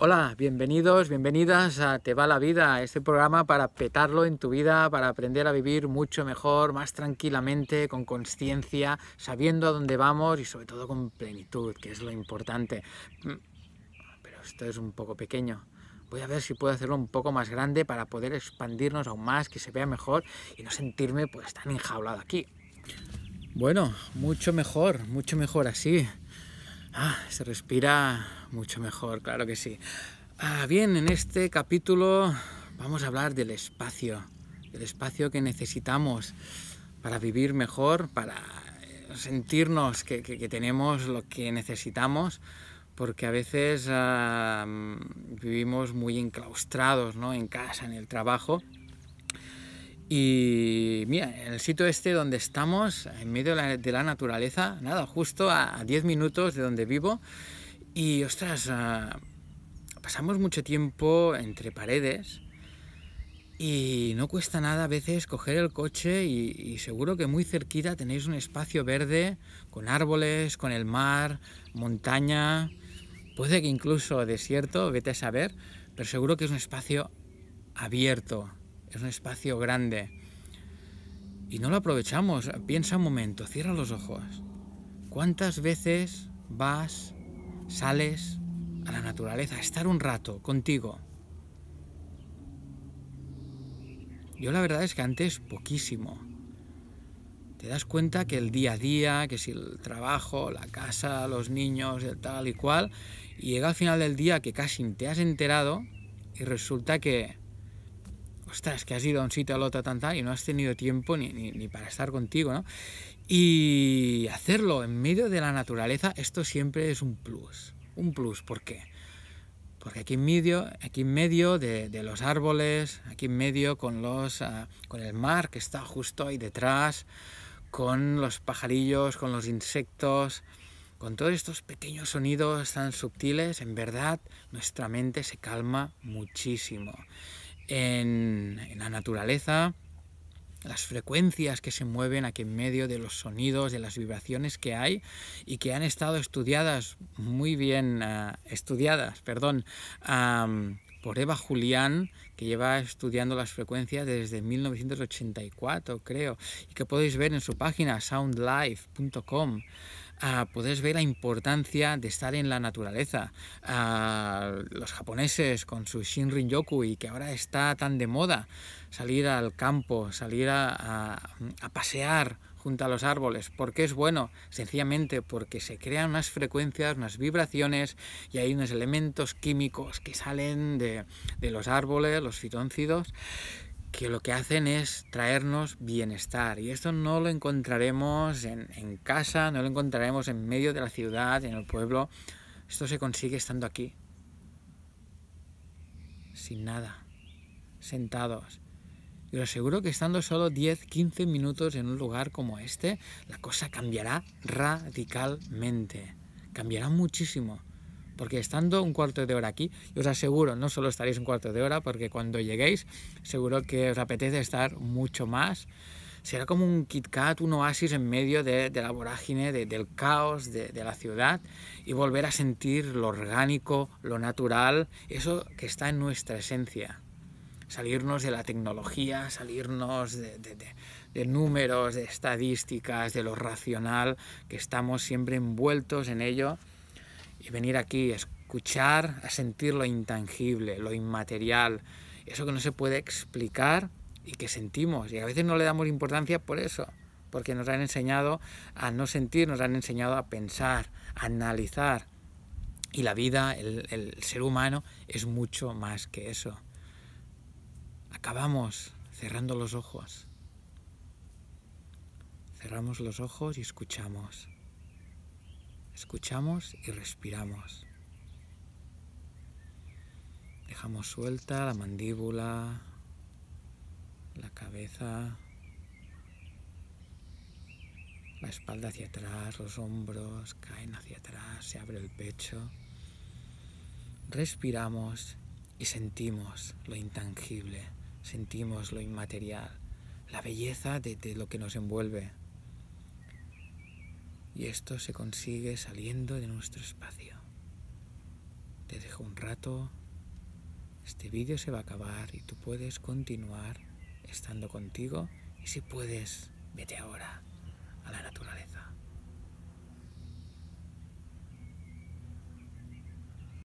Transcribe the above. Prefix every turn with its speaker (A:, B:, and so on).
A: Hola, bienvenidos, bienvenidas a Te va la vida, este programa para petarlo en tu vida, para aprender a vivir mucho mejor, más tranquilamente, con conciencia, sabiendo a dónde vamos y sobre todo con plenitud, que es lo importante. Mm, pero esto es un poco pequeño. Voy a ver si puedo hacerlo un poco más grande para poder expandirnos aún más, que se vea mejor y no sentirme pues tan enjaulado aquí. Bueno, mucho mejor, mucho mejor así. Ah, se respira mucho mejor, claro que sí. Ah, bien, en este capítulo vamos a hablar del espacio, del espacio que necesitamos para vivir mejor, para eh, sentirnos que, tenemos lo que necesitamos, porque a veces ah, vivimos muy enclaustrados ¿no? en casa, en el trabajo, y mira, en el sitio este donde estamos, en medio de la, naturaleza, nada, justo a 10 minutos de donde vivo, y ostras, ah, pasamos mucho tiempo entre paredes y no cuesta nada a veces coger el coche y, y, seguro que muy cerquita tenéis un espacio verde con árboles, con el mar, montaña, puede que incluso desierto, vete a saber, pero seguro que es un espacio abierto, es un espacio grande. Y no lo aprovechamos. Piensa un momento, cierra los ojos. ¿Cuántas veces vas, sales a la naturaleza, a estar un rato contigo? Yo la verdad es que antes poquísimo. Te das cuenta que el día a día, que si el trabajo, la casa, los niños, el tal y cual, y llega al final del día que casi te has enterado y resulta que ostras, que has ido a un sitio, al otro, tan, tal, y no has tenido tiempo ni, para estar contigo, ¿no? Y hacerlo en medio de la naturaleza, esto siempre es un plus. Un plus, ¿por qué? Porque aquí en medio, aquí en medio de, los árboles, aquí en medio con, los, ah, con el mar que está justo ahí detrás, con los pajarillos, con los insectos, con todos estos pequeños sonidos tan sutiles, en verdad nuestra mente se calma muchísimo en, la naturaleza, las frecuencias que se mueven aquí en medio de los sonidos, de las vibraciones que hay y que han estado estudiadas, muy bien ah, estudiadas, perdón, por Eva Julián, que lleva estudiando las frecuencias desde 1984, creo, y que podéis ver en su página soundlife.com podéis ver la importancia de estar en la naturaleza. los japoneses con su Shinrin-yoku y que ahora está tan de moda, salir al campo, salir a, pasear, junto a los árboles. porque es bueno? Sencillamente porque se crean unas frecuencias, unas vibraciones y hay unos elementos químicos que salen de, de los árboles, los fitóncidos, que lo que hacen es traernos bienestar. Y esto no lo encontraremos en, casa, no lo encontraremos en medio de la ciudad, en el pueblo. Esto se consigue estando aquí, sin nada, sentados. Y os aseguro que estando solo 10, 15 minutos en un lugar como este, la cosa cambiará radicalmente. Cambiará muchísimo porque estando un cuarto de hora aquí, os aseguro, no solo estaréis un cuarto de hora, porque cuando lleguéis, seguro que os apetece estar mucho más. Será como un Kit Kat, un oasis en medio de, la vorágine, del caos, de, la ciudad, y volver a sentir lo orgánico, lo natural, eso que está en nuestra esencia salirnos de la tecnología, salirnos de, números, de estadísticas, de lo racional, que estamos siempre envueltos en ello y venir aquí a escuchar, a sentir lo intangible, lo inmaterial, eso que no se puede explicar y que sentimos. Y a veces no le damos importancia por eso, porque nos han enseñado a no sentir, nos han enseñado a pensar, a analizar. Y la vida, el, el ser humano, es mucho más que eso. Acabamos cerrando los ojos. Cerramos los ojos y escuchamos. Escuchamos y respiramos. Dejamos suelta la mandíbula, la cabeza, la espalda hacia atrás, los hombros caen hacia atrás, se abre el pecho. Respiramos y sentimos lo intangible, sentimos lo inmaterial, la belleza de, lo que nos envuelve. Y esto se consigue saliendo de nuestro espacio. Te dejo un rato. Este vídeo se va a acabar y tú puedes continuar estando contigo. Y si puedes, vete ahora a la naturaleza.